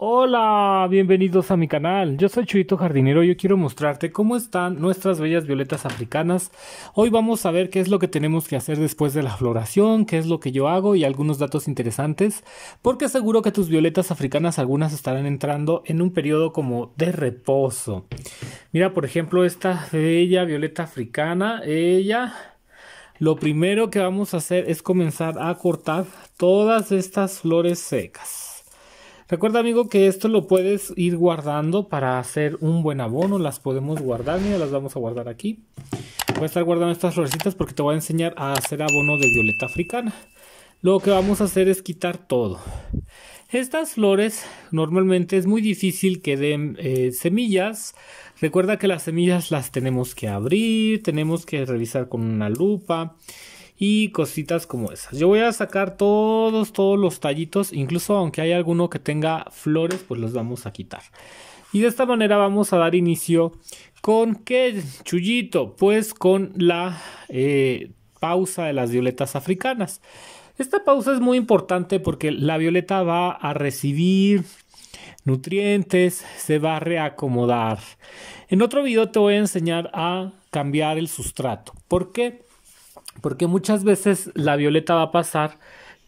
Hola, bienvenidos a mi canal. Yo soy Chuito Jardinero y yo quiero mostrarte cómo están nuestras bellas violetas africanas. Hoy vamos a ver qué es lo que tenemos que hacer después de la floración, qué es lo que yo hago y algunos datos interesantes, porque seguro que tus violetas africanas algunas estarán entrando en un periodo como de reposo. Mira, por ejemplo, esta bella violeta africana, ella lo primero que vamos a hacer es comenzar a cortar todas estas flores secas. Recuerda, amigo, que esto lo puedes ir guardando para hacer un buen abono. Las podemos guardar, mira, las vamos a guardar aquí. Voy a estar guardando estas florecitas porque te voy a enseñar a hacer abono de violeta africana. Lo que vamos a hacer es quitar todo. Estas flores normalmente es muy difícil que den eh, semillas. Recuerda que las semillas las tenemos que abrir, tenemos que revisar con una lupa y cositas como esas. Yo voy a sacar todos, todos los tallitos, incluso aunque hay alguno que tenga flores, pues los vamos a quitar. Y de esta manera vamos a dar inicio con qué chullito, pues con la eh, pausa de las violetas africanas. Esta pausa es muy importante porque la violeta va a recibir nutrientes, se va a reacomodar. En otro video te voy a enseñar a cambiar el sustrato. ¿Por qué? Porque muchas veces la violeta va a pasar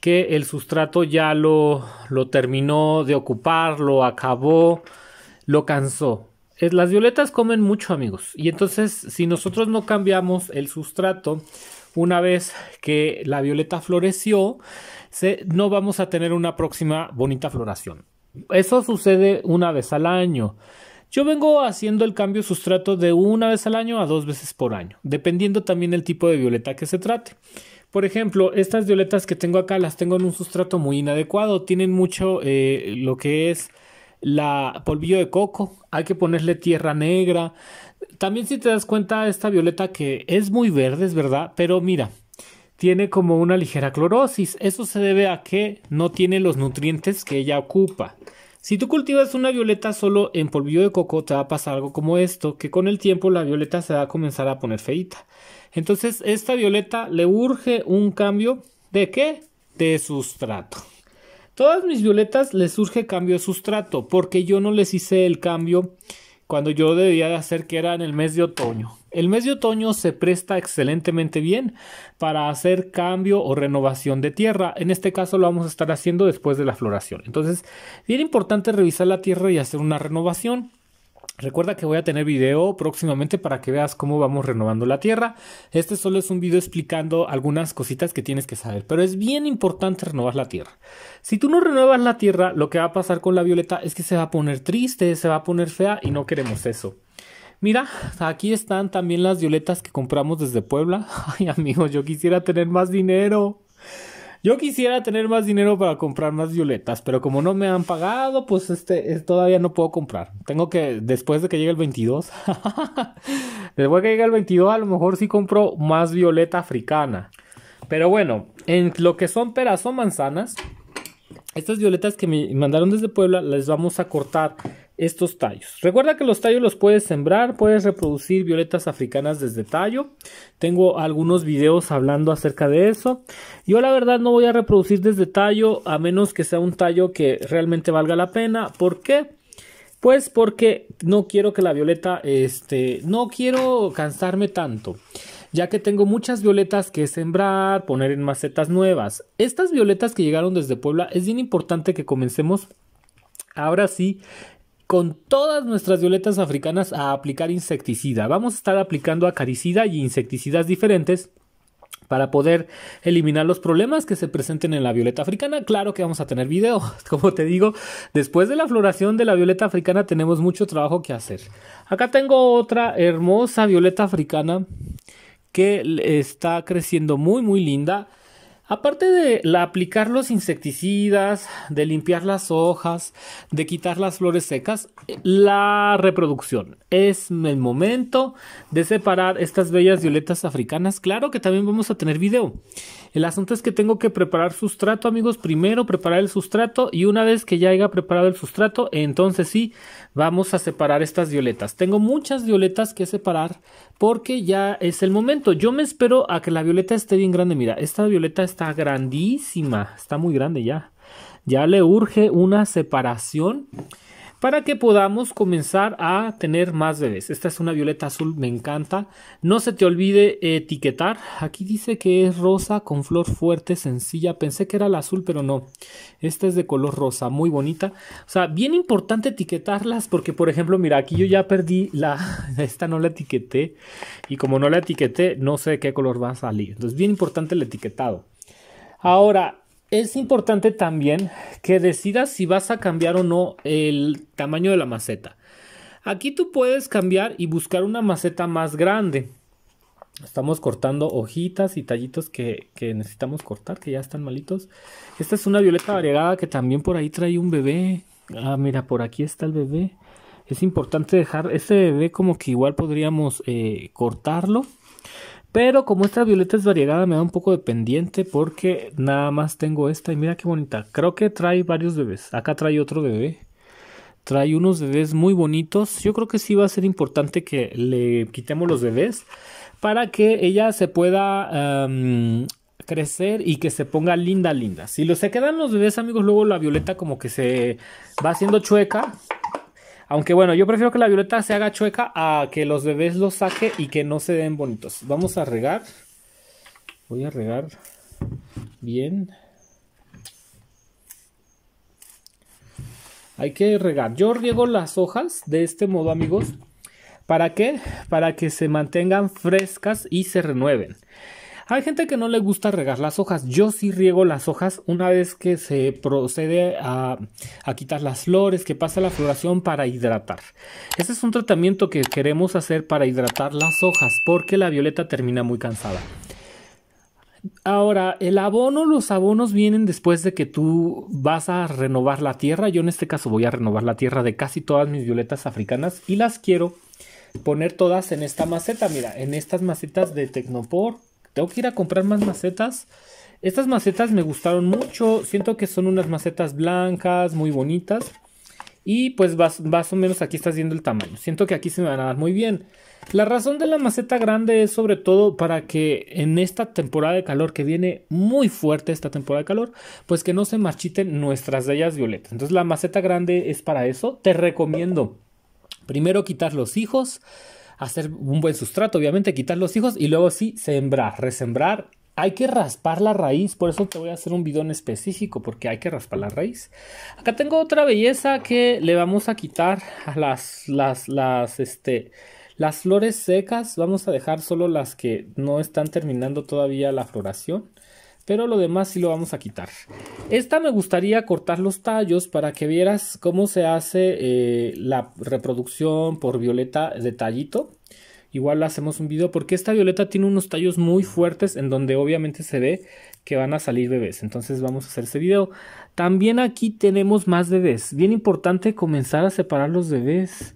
que el sustrato ya lo, lo terminó de ocupar, lo acabó, lo cansó. las violetas comen mucho, amigos. Y entonces, si nosotros no cambiamos el sustrato, una vez que la violeta floreció, se, no vamos a tener una próxima bonita floración. Eso sucede una vez al año. Yo vengo haciendo el cambio sustrato de una vez al año a dos veces por año, dependiendo también el tipo de violeta que se trate. Por ejemplo, estas violetas que tengo acá las tengo en un sustrato muy inadecuado, tienen mucho eh, lo que es la polvillo de coco, hay que ponerle tierra negra. También si te das cuenta esta violeta que es muy verde, es verdad, pero mira, tiene como una ligera clorosis. Eso se debe a que no tiene los nutrientes que ella ocupa. Si tú cultivas una violeta solo en polvillo de coco, te va a pasar algo como esto, que con el tiempo la violeta se va a comenzar a poner feita. Entonces, esta violeta le urge un cambio de qué? De sustrato. Todas mis violetas les urge cambio de sustrato, porque yo no les hice el cambio cuando yo debía de hacer que era en el mes de otoño. El mes de otoño se presta excelentemente bien para hacer cambio o renovación de tierra. En este caso lo vamos a estar haciendo después de la floración. Entonces, bien importante revisar la tierra y hacer una renovación. Recuerda que voy a tener video próximamente para que veas cómo vamos renovando la tierra. Este solo es un video explicando algunas cositas que tienes que saber, pero es bien importante renovar la tierra. Si tú no renuevas la tierra, lo que va a pasar con la violeta es que se va a poner triste, se va a poner fea y no queremos eso. Mira, aquí están también las violetas que compramos desde Puebla. Ay, amigos, yo quisiera tener más dinero. Yo quisiera tener más dinero para comprar más violetas, pero como no me han pagado, pues este, todavía no puedo comprar. Tengo que, después de que llegue el 22, después de que llegue el 22, a lo mejor sí compro más violeta africana. Pero bueno, en lo que son peras o manzanas, estas violetas que me mandaron desde Puebla las vamos a cortar estos tallos. Recuerda que los tallos los puedes sembrar, puedes reproducir violetas africanas desde tallo. Tengo algunos videos hablando acerca de eso. Yo la verdad no voy a reproducir desde tallo a menos que sea un tallo que realmente valga la pena. ¿Por qué? Pues porque no quiero que la violeta, este, no quiero cansarme tanto ya que tengo muchas violetas que sembrar, poner en macetas nuevas. Estas violetas que llegaron desde Puebla es bien importante que comencemos ahora sí con todas nuestras violetas africanas a aplicar insecticida. Vamos a estar aplicando acaricida y insecticidas diferentes para poder eliminar los problemas que se presenten en la violeta africana. Claro que vamos a tener video, como te digo, después de la floración de la violeta africana tenemos mucho trabajo que hacer. Acá tengo otra hermosa violeta africana que está creciendo muy muy linda. Aparte de aplicar los insecticidas, de limpiar las hojas, de quitar las flores secas, eh, la reproducción. Es el momento de separar estas bellas violetas africanas. Claro que también vamos a tener video. El asunto es que tengo que preparar sustrato, amigos. Primero preparar el sustrato y una vez que ya haya preparado el sustrato, entonces sí, vamos a separar estas violetas. Tengo muchas violetas que separar porque ya es el momento. Yo me espero a que la violeta esté bien grande. Mira, esta violeta está grandísima, está muy grande ya. Ya le urge una separación para que podamos comenzar a tener más bebés. Esta es una violeta azul, me encanta. No se te olvide etiquetar. Aquí dice que es rosa con flor fuerte, sencilla. Pensé que era la azul, pero no. Esta es de color rosa, muy bonita. O sea, bien importante etiquetarlas porque, por ejemplo, mira, aquí yo ya perdí la... Esta no la etiqueté. Y como no la etiqueté, no sé qué color va a salir. Entonces, bien importante el etiquetado. Ahora, es importante también que decidas si vas a cambiar o no el tamaño de la maceta. Aquí tú puedes cambiar y buscar una maceta más grande. Estamos cortando hojitas y tallitos que, necesitamos cortar, que ya están malitos. Esta es una violeta variegada que también por ahí trae un bebé. Ah, mira, por aquí está el bebé. Es importante dejar este bebé como que igual podríamos eh, cortarlo pero como esta violeta es variegada, me da un poco de pendiente porque nada más tengo esta. Y mira qué bonita. Creo que trae varios bebés. Acá trae otro bebé. Trae unos bebés muy bonitos. Yo creo que sí va a ser importante que le quitemos los bebés para que ella se pueda em, crecer y que se ponga linda, linda. Si se quedan los bebés, amigos, luego la violeta como que se va haciendo chueca aunque bueno, yo prefiero que la violeta se haga chueca a que los bebés los saque y que no se den bonitos. Vamos a regar. Voy a regar bien. Hay que regar. Yo riego las hojas de este modo, amigos. ¿Para qué? Para que se mantengan frescas y se renueven. Hay gente que no le gusta regar las hojas. Yo sí riego las hojas una vez que se procede a, quitar las flores, que pasa la floración para hidratar. Ese es un tratamiento que queremos hacer para hidratar las hojas porque la violeta termina muy cansada. Ahora, el abono, los abonos vienen después de que tú vas a renovar la tierra. Yo en este caso voy a renovar la tierra de casi todas mis violetas africanas y las quiero poner todas en esta maceta. Mira, en estas macetas de Tecnopor tengo que ir a comprar más macetas. Estas macetas me gustaron mucho. Siento que son unas macetas blancas, muy bonitas. Y pues más, más, o menos aquí estás viendo el tamaño. Siento que aquí se me van a dar muy bien. La razón de la maceta grande es sobre todo para que en esta temporada de calor que viene muy fuerte esta temporada de calor, pues que no se marchiten nuestras ellas violetas. Entonces la maceta grande es para eso. Te recomiendo primero quitar los hijos hacer un buen sustrato, obviamente, quitar los hijos y luego sí, sembrar, resembrar. Hay que raspar la raíz, por eso te voy a hacer un bidón específico, porque hay que raspar la raíz. Acá tengo otra belleza que le vamos a quitar a las, las, este, las flores secas. Vamos a dejar solo las que no están terminando todavía la floración pero lo demás sí lo vamos a quitar. Esta me gustaría cortar los tallos para que vieras cómo se hace eh, la reproducción por violeta de tallito. Igual hacemos un video porque esta violeta tiene unos tallos muy fuertes en donde obviamente se ve que van a salir bebés. Entonces vamos a hacer este video. También aquí tenemos más bebés. Bien importante comenzar a separar los bebés.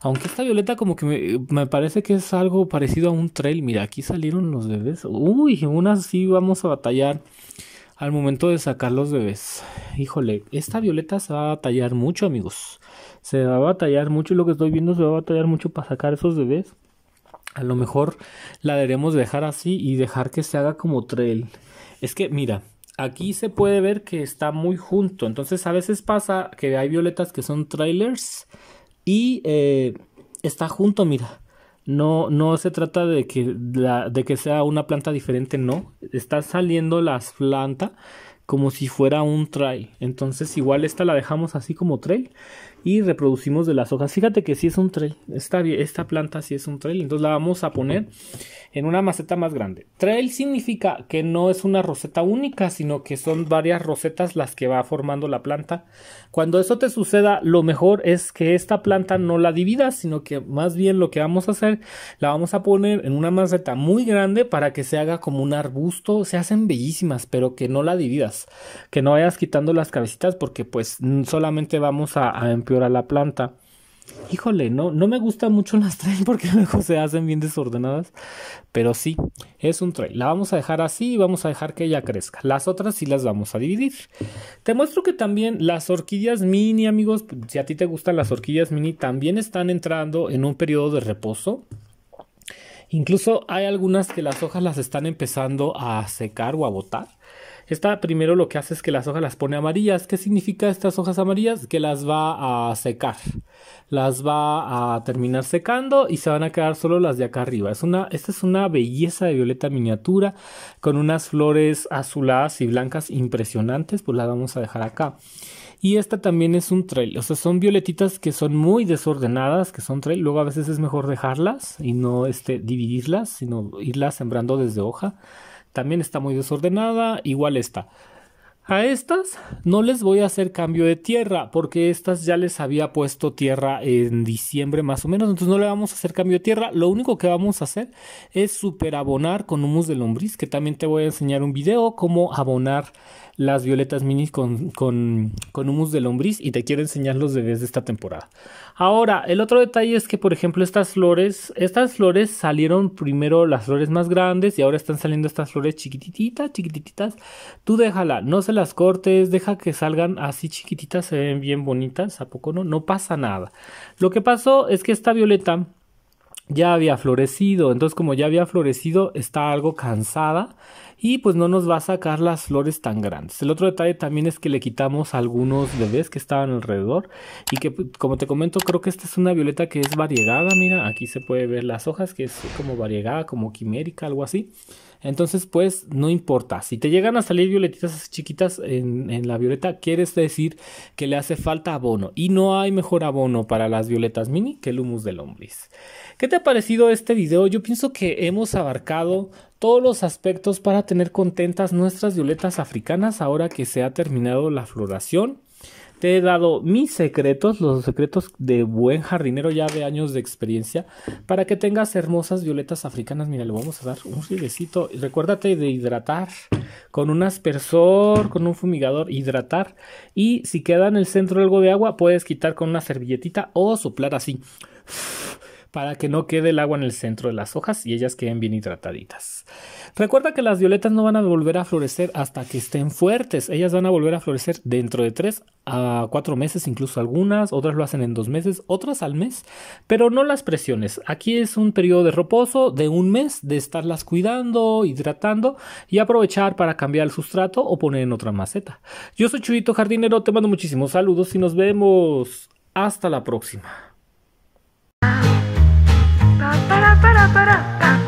Aunque esta violeta como que me, parece que es algo parecido a un trail. Mira, aquí salieron los bebés. Uy, aún así vamos a batallar al momento de sacar los bebés. Híjole, esta violeta se va a batallar mucho, amigos. Se va a batallar mucho lo que estoy viendo se va a batallar mucho para sacar esos bebés. A lo mejor la debemos dejar así y dejar que se haga como trail. Es que, mira, aquí se puede ver que está muy junto. Entonces a veces pasa que hay violetas que son trailers y eh, está junto, mira. No, no se trata de que, la, de que sea una planta diferente, no. Está saliendo la planta como si fuera un trail. Entonces igual esta la dejamos así como trail y reproducimos de las hojas. Fíjate que si es un trail, esta, esta planta si es un trail, entonces la vamos a poner en una maceta más grande. Trail significa que no es una roseta única, sino que son varias rosetas las que va formando la planta. Cuando eso te suceda, lo mejor es que esta planta no la dividas, sino que más bien lo que vamos a hacer, la vamos a poner en una maceta muy grande para que se haga como un arbusto, se hacen bellísimas, pero que no la dividas, que no vayas quitando las cabecitas porque pues solamente vamos a, a a la planta. Híjole, no, no me gustan mucho las tres porque luego se hacen bien desordenadas. Pero sí, es un tray. La vamos a dejar así y vamos a dejar que ella crezca. Las otras sí las vamos a dividir. Te muestro que también las orquídeas mini, amigos, si a ti te gustan las orquídeas mini, también están entrando en un periodo de reposo. Incluso hay algunas que las hojas las están empezando a secar o a botar. Esta primero lo que hace es que las hojas las pone amarillas. ¿Qué significa estas hojas amarillas? Que las va a secar. Las va a terminar secando y se van a quedar solo las de acá arriba. Es una, esta es una belleza de violeta miniatura con unas flores azuladas y blancas impresionantes. Pues las vamos a dejar acá. Y esta también es un trail. O sea, son violetitas que son muy desordenadas, que son trail. Luego a veces es mejor dejarlas y no este, dividirlas, sino irlas sembrando desde hoja también está muy desordenada, igual está. A estas no les voy a hacer cambio de tierra porque estas ya les había puesto tierra en diciembre más o menos, entonces no le vamos a hacer cambio de tierra, lo único que vamos a hacer es superabonar con humus de lombriz, que también te voy a enseñar un video cómo abonar las violetas minis con, con humus de lombriz y te quiero enseñar los bebés de esta temporada. Ahora, el otro detalle es que por ejemplo estas flores, estas flores salieron primero las flores más grandes y ahora están saliendo estas flores chiquititas, chiquititas, tú déjala, no se las cortes, deja que salgan así chiquititas, se ven bien bonitas, ¿a poco no? No pasa nada. Lo que pasó es que esta violeta ya había florecido, entonces como ya había florecido está algo cansada y pues no nos va a sacar las flores tan grandes. El otro detalle también es que le quitamos algunos bebés que estaban alrededor y que pues, como te comento creo que esta es una violeta que es variegada, mira aquí se puede ver las hojas que es como variegada, como quimérica, algo así. Entonces, pues, no importa. Si te llegan a salir violetitas chiquitas en, en la violeta, quieres decir que le hace falta abono. Y no hay mejor abono para las violetas mini que el humus del lombriz. ¿Qué te ha parecido este video? Yo pienso que hemos abarcado todos los aspectos para tener contentas nuestras violetas africanas ahora que se ha terminado la floración te he dado mis secretos, los secretos de buen jardinero ya de años de experiencia, para que tengas hermosas violetas africanas. Mira, le vamos a dar un rieguecito. Recuérdate de hidratar con un aspersor, con un fumigador, hidratar. Y si queda en el centro algo de agua, puedes quitar con una servilletita o soplar así para que no quede el agua en el centro de las hojas y ellas queden bien hidrataditas. Recuerda que las violetas no van a volver a florecer hasta que estén fuertes. Ellas van a volver a florecer dentro de 3 a 4 meses, incluso algunas. Otras lo hacen en 2 meses, otras al mes. Pero no las presiones. Aquí es un periodo de reposo de un mes de estarlas cuidando, hidratando y aprovechar para cambiar el sustrato o poner en otra maceta. Yo soy Chuyito Jardinero, te mando muchísimos saludos y nos vemos. Hasta la próxima. para para para.